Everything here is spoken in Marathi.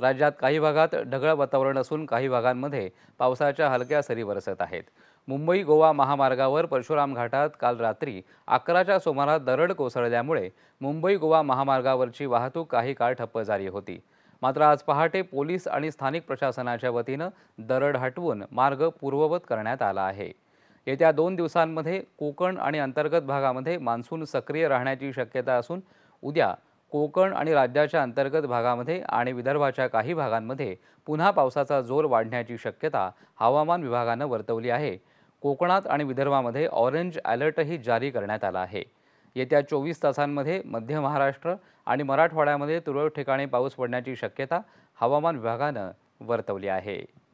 राज्यात काही भागात ढगळ वातावरण असून काही भागांमध्ये पावसाच्या हलक्या सरी बरसत आहेत मुंबई गोवा महामार्गावर परशुराम घाटात काल रात्री अकराच्या सुमारात दरड कोसळल्यामुळे मुंबई गोवा महामार्गावरची वाहतूक काही काळ ठप्प झाली होती मात्र आज पहाटे पोलीस आणि स्थानिक प्रशासनाच्या वतीनं दरड हटवून मार्ग पूर्ववत करण्यात आला आहे येत्या दोन दिवसांमध्ये कोकण आणि अंतर्गत भागामध्ये मान्सून सक्रिय राहण्याची शक्यता असून उद्या कोकण आणि राज्याच्या अंतर्गत भागामध्ये आणि विदर्भाच्या काही भागांमध्ये पुन्हा पावसाचा जोर वाढण्याची शक्यता हवामान विभागानं वर्तवली आहे कोकणात आणि विदर्भामध्ये ऑरेंज अलर्टही जारी करण्यात आला आहे येत्या चोवीस तासांमध्ये मध्य महाराष्ट्र आणि मराठवाड्यामध्ये तुरळक ठिकाणी पाऊस पडण्याची शक्यता हवामान विभागानं वर्तवली आहे